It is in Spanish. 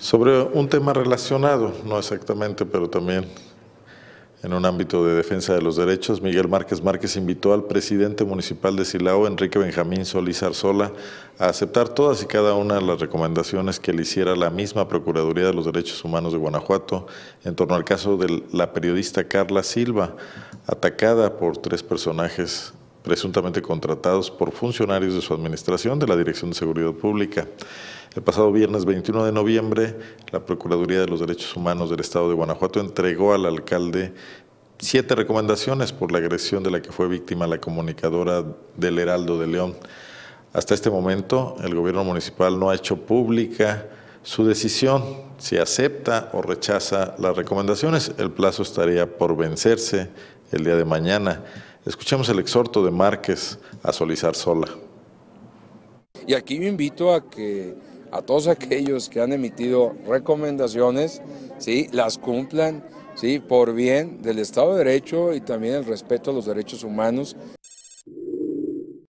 Sobre un tema relacionado, no exactamente, pero también en un ámbito de defensa de los derechos, Miguel Márquez Márquez invitó al presidente municipal de Silao, Enrique Benjamín Solís Arzola, a aceptar todas y cada una de las recomendaciones que le hiciera la misma Procuraduría de los Derechos Humanos de Guanajuato en torno al caso de la periodista Carla Silva, atacada por tres personajes presuntamente contratados por funcionarios de su administración de la Dirección de Seguridad Pública. El pasado viernes 21 de noviembre, la Procuraduría de los Derechos Humanos del Estado de Guanajuato entregó al alcalde siete recomendaciones por la agresión de la que fue víctima la comunicadora del Heraldo de León. Hasta este momento, el gobierno municipal no ha hecho pública su decisión, si acepta o rechaza las recomendaciones. El plazo estaría por vencerse el día de mañana. Escuchemos el exhorto de Márquez a solizar sola. Y aquí me invito a que a todos aquellos que han emitido recomendaciones, ¿sí? las cumplan ¿sí? por bien del Estado de Derecho y también el respeto a los derechos humanos.